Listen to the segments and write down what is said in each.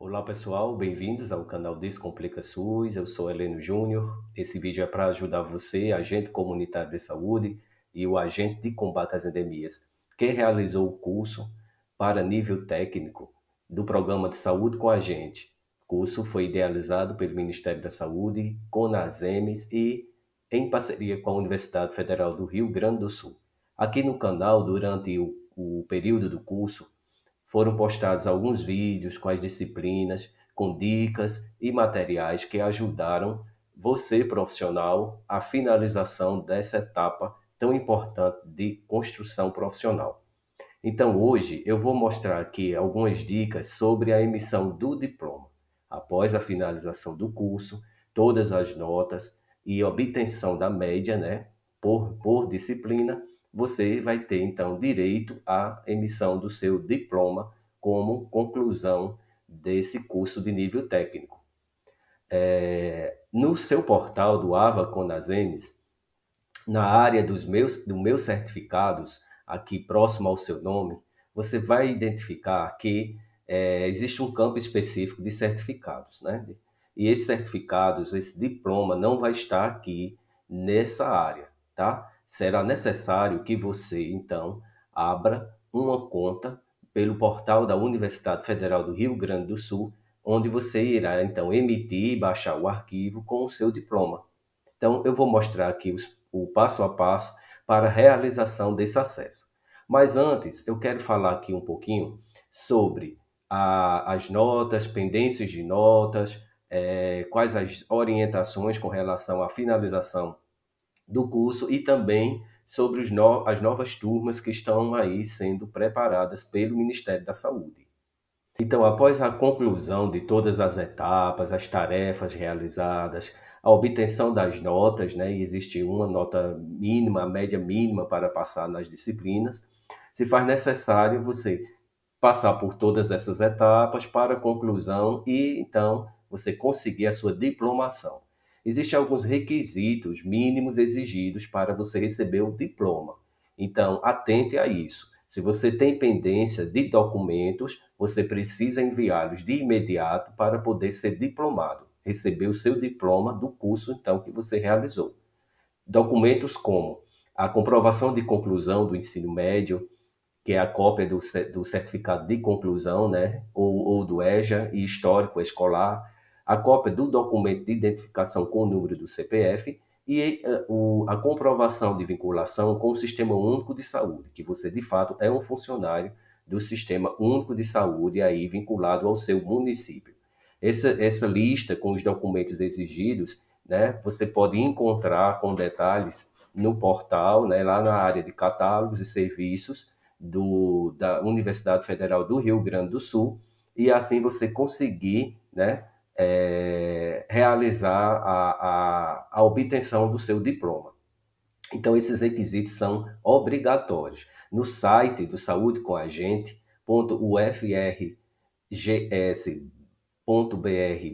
Olá pessoal, bem-vindos ao canal Descomplica SUS. Eu sou Heleno Júnior. Esse vídeo é para ajudar você, agente comunitário de saúde e o agente de combate às endemias, que realizou o curso para nível técnico do programa de saúde com a gente. O curso foi idealizado pelo Ministério da Saúde, com Conasemes e em parceria com a Universidade Federal do Rio Grande do Sul. Aqui no canal, durante o, o período do curso, foram postados alguns vídeos com as disciplinas, com dicas e materiais que ajudaram você, profissional, a finalização dessa etapa tão importante de construção profissional. Então, hoje eu vou mostrar aqui algumas dicas sobre a emissão do diploma. Após a finalização do curso, todas as notas e obtenção da média, né, por, por disciplina, você vai ter então direito à emissão do seu diploma como conclusão desse curso de nível técnico. É, no seu portal do AVA Conasemes, na área dos meus, do meus certificados, aqui próximo ao seu nome, você vai identificar que é, existe um campo específico de certificados, né? E esses certificados, esse diploma não vai estar aqui nessa área, tá? será necessário que você, então, abra uma conta pelo portal da Universidade Federal do Rio Grande do Sul, onde você irá, então, emitir e baixar o arquivo com o seu diploma. Então, eu vou mostrar aqui os, o passo a passo para a realização desse acesso. Mas antes, eu quero falar aqui um pouquinho sobre a, as notas, pendências de notas, é, quais as orientações com relação à finalização do curso e também sobre no as novas turmas que estão aí sendo preparadas pelo Ministério da Saúde. Então, após a conclusão de todas as etapas, as tarefas realizadas, a obtenção das notas, né, existe uma nota mínima, média mínima para passar nas disciplinas, se faz necessário você passar por todas essas etapas para a conclusão e então você conseguir a sua diplomação. Existem alguns requisitos mínimos exigidos para você receber o diploma. Então, atente a isso. Se você tem pendência de documentos, você precisa enviá-los de imediato para poder ser diplomado, receber o seu diploma do curso então que você realizou. Documentos como a comprovação de conclusão do ensino médio, que é a cópia do, do certificado de conclusão, né, ou, ou do EJA e histórico escolar, a cópia do documento de identificação com o número do CPF e eh, a comprovação de vinculação com o Sistema Único de Saúde, que você de fato é um funcionário do Sistema Único de Saúde aí vinculado ao seu município. Essa, essa lista com os documentos exigidos, né, você pode encontrar com detalhes no portal, né, lá na área de catálogos e serviços do, da Universidade Federal do Rio Grande do Sul, e assim você conseguir né, é, realizar a, a, a obtenção do seu diploma. Então, esses requisitos são obrigatórios. No site do Saúde com a Gente, .ufrgs.br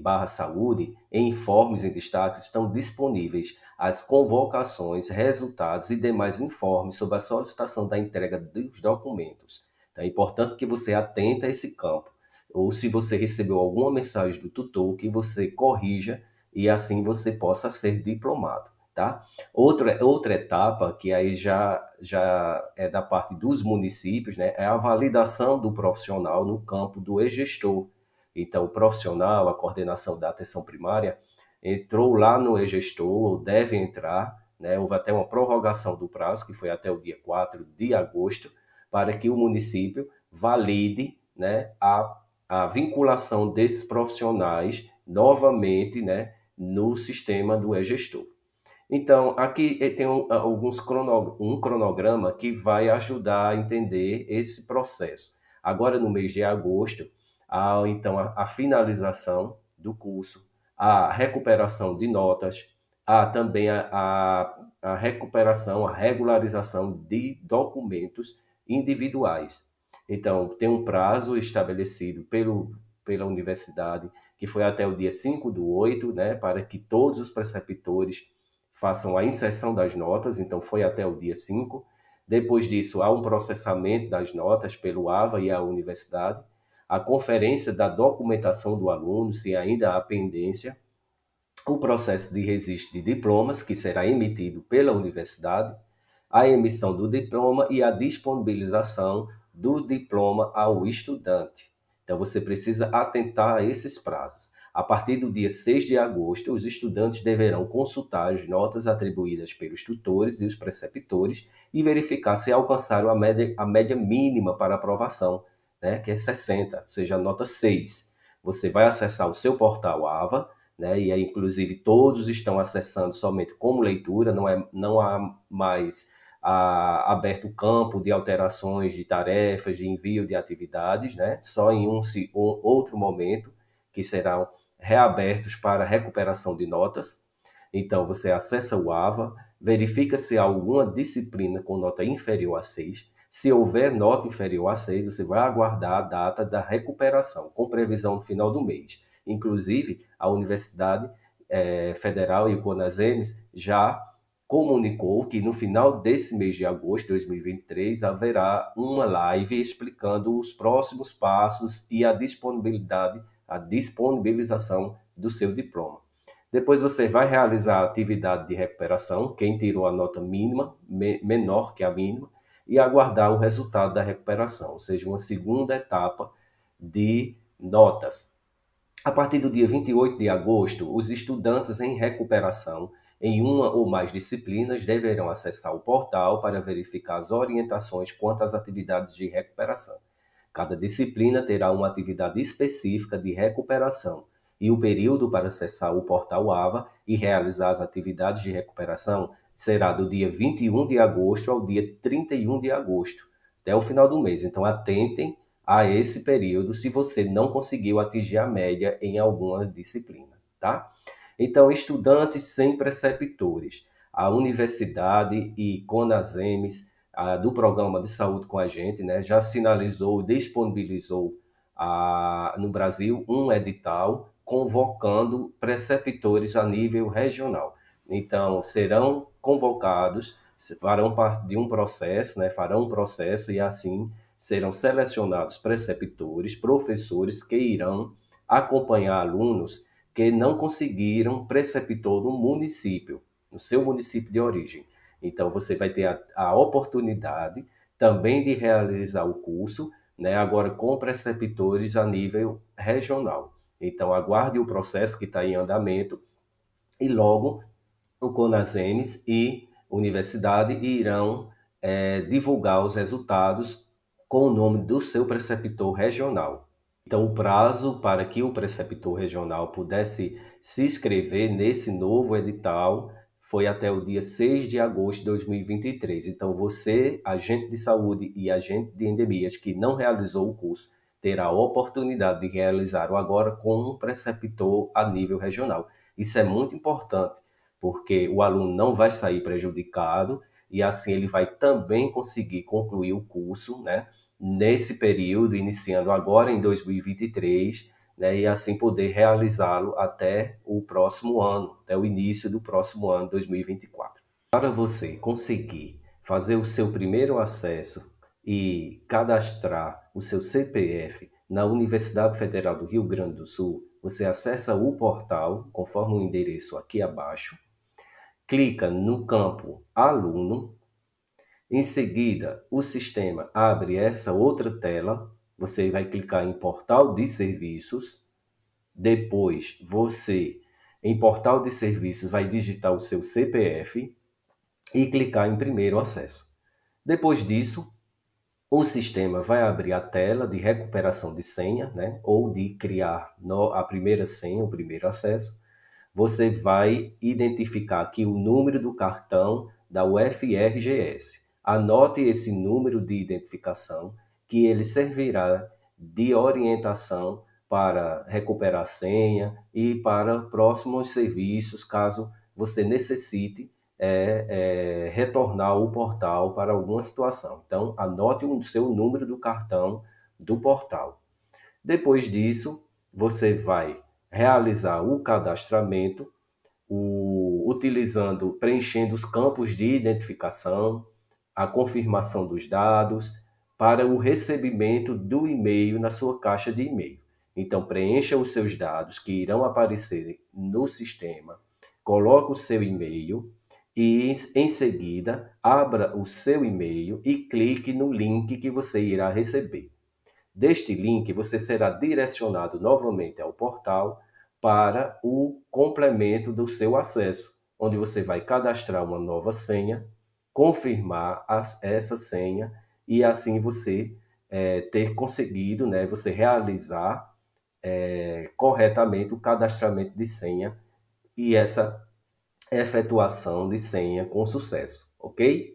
barra saúde, em informes e destaques estão disponíveis as convocações, resultados e demais informes sobre a solicitação da entrega dos documentos. Então, é importante que você atenta a esse campo ou se você recebeu alguma mensagem do tutor, que você corrija e assim você possa ser diplomado, tá? Outra, outra etapa, que aí já, já é da parte dos municípios, né? É a validação do profissional no campo do e-gestor. Então, o profissional, a coordenação da atenção primária, entrou lá no e-gestor, ou deve entrar, né? Houve até uma prorrogação do prazo, que foi até o dia 4 de agosto, para que o município valide né, a a vinculação desses profissionais novamente né, no sistema do e-gestor. Então, aqui eh, tem ah, alguns um cronograma que vai ajudar a entender esse processo. Agora, no mês de agosto, há então a, a finalização do curso, a recuperação de notas, há também a, a, a recuperação, a regularização de documentos individuais. Então, tem um prazo estabelecido pelo, pela universidade, que foi até o dia 5 do 8, né, para que todos os preceptores façam a inserção das notas, então foi até o dia 5. Depois disso, há um processamento das notas pelo AVA e a universidade, a conferência da documentação do aluno, se ainda há pendência, o processo de registro de diplomas, que será emitido pela universidade, a emissão do diploma e a disponibilização do diploma ao estudante. Então, você precisa atentar a esses prazos. A partir do dia 6 de agosto, os estudantes deverão consultar as notas atribuídas pelos tutores e os preceptores e verificar se alcançaram a média, a média mínima para aprovação, né, que é 60, ou seja, a nota 6. Você vai acessar o seu portal AVA, né, e aí, inclusive todos estão acessando somente como leitura, não, é, não há mais a, aberto o campo de alterações de tarefas, de envio de atividades, né? só em um, um outro momento, que serão reabertos para recuperação de notas. Então, você acessa o AVA, verifica se há alguma disciplina com nota inferior a 6. Se houver nota inferior a 6, você vai aguardar a data da recuperação, com previsão no final do mês. Inclusive, a Universidade eh, Federal e o CONASEMES já comunicou que no final desse mês de agosto de 2023 haverá uma live explicando os próximos passos e a disponibilidade, a disponibilização do seu diploma. Depois você vai realizar a atividade de recuperação, quem tirou a nota mínima, me, menor que a mínima, e aguardar o resultado da recuperação, ou seja, uma segunda etapa de notas. A partir do dia 28 de agosto, os estudantes em recuperação em uma ou mais disciplinas deverão acessar o portal para verificar as orientações quanto às atividades de recuperação. Cada disciplina terá uma atividade específica de recuperação e o período para acessar o portal AVA e realizar as atividades de recuperação será do dia 21 de agosto ao dia 31 de agosto, até o final do mês. Então, atentem a esse período se você não conseguiu atingir a média em alguma disciplina, tá? Então, estudantes sem preceptores. A universidade e Conasemes a, do programa de saúde com a gente né, já sinalizou, disponibilizou a, no Brasil um edital convocando preceptores a nível regional. Então, serão convocados, farão parte de um processo, né, farão um processo e assim serão selecionados preceptores, professores que irão acompanhar alunos que não conseguiram preceptor no município, no seu município de origem. Então, você vai ter a, a oportunidade também de realizar o curso, né, agora com preceptores a nível regional. Então, aguarde o processo que está em andamento e logo o Conasenes e Universidade irão é, divulgar os resultados com o nome do seu preceptor regional. Então, o prazo para que o preceptor regional pudesse se inscrever nesse novo edital foi até o dia 6 de agosto de 2023. Então, você, agente de saúde e agente de endemias que não realizou o curso, terá a oportunidade de realizar o agora com um preceptor a nível regional. Isso é muito importante, porque o aluno não vai sair prejudicado e assim ele vai também conseguir concluir o curso, né? nesse período, iniciando agora em 2023, né, e assim poder realizá-lo até o próximo ano, até o início do próximo ano, 2024. Para você conseguir fazer o seu primeiro acesso e cadastrar o seu CPF na Universidade Federal do Rio Grande do Sul, você acessa o portal, conforme o endereço aqui abaixo, clica no campo Aluno em seguida, o sistema abre essa outra tela. Você vai clicar em Portal de Serviços. Depois, você, em Portal de Serviços, vai digitar o seu CPF e clicar em Primeiro Acesso. Depois disso, o sistema vai abrir a tela de recuperação de senha, né? ou de criar a primeira senha, o primeiro acesso. Você vai identificar aqui o número do cartão da UFRGS. Anote esse número de identificação, que ele servirá de orientação para recuperar senha e para próximos serviços, caso você necessite é, é, retornar o portal para alguma situação. Então, anote o seu número do cartão do portal. Depois disso, você vai realizar o cadastramento, o, utilizando, preenchendo os campos de identificação, a confirmação dos dados, para o recebimento do e-mail na sua caixa de e-mail. Então, preencha os seus dados que irão aparecer no sistema, coloque o seu e-mail e, em seguida, abra o seu e-mail e clique no link que você irá receber. Deste link, você será direcionado novamente ao portal para o complemento do seu acesso, onde você vai cadastrar uma nova senha confirmar as, essa senha e assim você é, ter conseguido, né, você realizar é, corretamente o cadastramento de senha e essa efetuação de senha com sucesso, ok?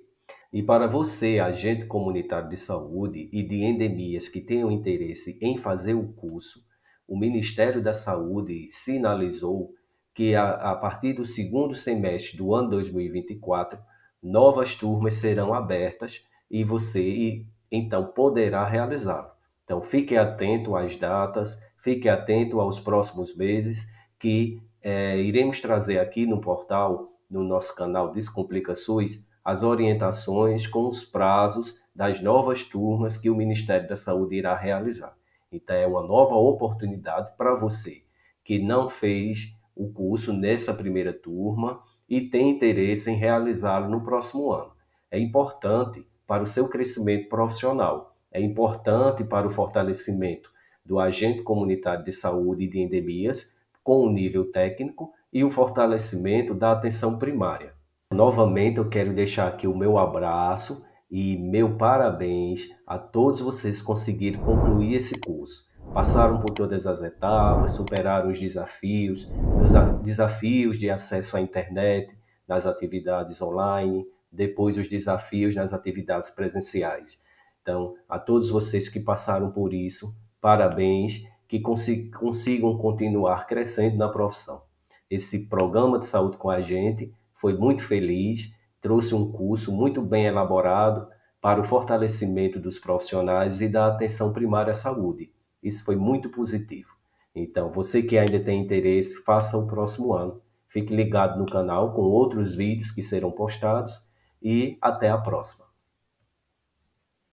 E para você, agente comunitário de saúde e de endemias que tenham interesse em fazer o curso, o Ministério da Saúde sinalizou que a, a partir do segundo semestre do ano 2024 novas turmas serão abertas e você então poderá realizá-lo. Então fique atento às datas, fique atento aos próximos meses que é, iremos trazer aqui no portal, no nosso canal descomplicações as orientações com os prazos das novas turmas que o Ministério da Saúde irá realizar. Então é uma nova oportunidade para você que não fez o curso nessa primeira turma, e tem interesse em realizá-lo no próximo ano. É importante para o seu crescimento profissional, é importante para o fortalecimento do agente comunitário de saúde e de endemias com o nível técnico e o fortalecimento da atenção primária. Novamente, eu quero deixar aqui o meu abraço e meu parabéns a todos vocês conseguirem concluir esse curso passaram por todas as etapas, superaram os desafios, os desafios de acesso à internet, nas atividades online, depois os desafios nas atividades presenciais. Então, a todos vocês que passaram por isso, parabéns, que consigam continuar crescendo na profissão. Esse programa de saúde com a gente foi muito feliz, trouxe um curso muito bem elaborado para o fortalecimento dos profissionais e da atenção primária à saúde isso foi muito positivo. Então, você que ainda tem interesse, faça o próximo ano. Fique ligado no canal com outros vídeos que serão postados e até a próxima.